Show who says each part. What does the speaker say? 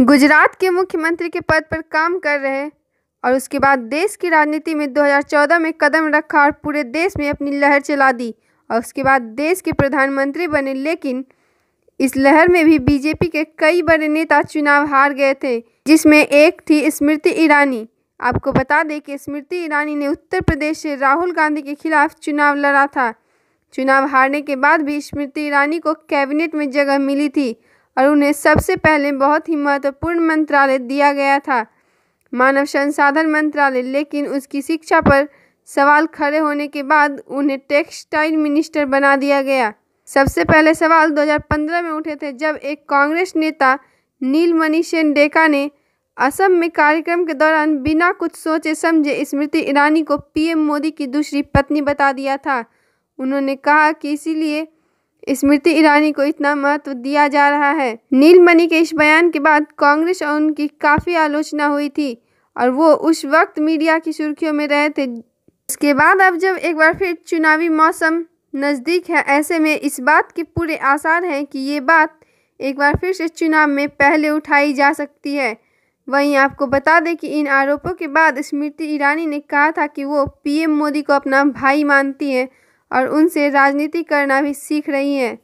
Speaker 1: गुजरात के मुख्यमंत्री के पद पर काम कर रहे और उसके बाद देश की राजनीति में 2014 में कदम रखा और पूरे देश में अपनी लहर चला दी और उसके बाद देश के प्रधानमंत्री बने लेकिन इस लहर में भी बीजेपी के कई बड़े नेता चुनाव हार गए थे जिसमें एक थी स्मृति ईरानी आपको बता दें कि स्मृति ईरानी ने उत्तर प्रदेश से राहुल गांधी के खिलाफ चुनाव लड़ा था चुनाव हारने के बाद भी स्मृति ईरानी को कैबिनेट में जगह मिली थी और उन्हें सबसे पहले बहुत ही महत्वपूर्ण मंत्रालय दिया गया था मानव संसाधन मंत्रालय लेकिन उसकी शिक्षा पर सवाल खड़े होने के बाद उन्हें टेक्सटाइल मिनिस्टर बना दिया गया सबसे पहले सवाल 2015 में उठे थे जब एक कांग्रेस नेता नीलमणि सेन डेका ने असम में कार्यक्रम के दौरान बिना कुछ सोचे समझे स्मृति ईरानी को पीएम मोदी की दूसरी पत्नी बता दिया था उन्होंने कहा कि इसीलिए स्मृति ईरानी को इतना महत्व दिया जा रहा है नीलमणि के इस बयान के बाद कांग्रेस और उनकी काफ़ी आलोचना हुई थी और वो उस वक्त मीडिया की सुर्खियों में रहे थे इसके बाद अब जब एक बार फिर चुनावी मौसम नज़दीक है ऐसे में इस बात के पूरे आसार हैं कि ये बात एक बार फिर से चुनाव में पहले उठाई जा सकती है वहीं आपको बता दें कि इन आरोपों के बाद स्मृति ईरानी ने कहा था कि वो पीएम मोदी को अपना भाई मानती हैं और उनसे राजनीति करना भी सीख रही हैं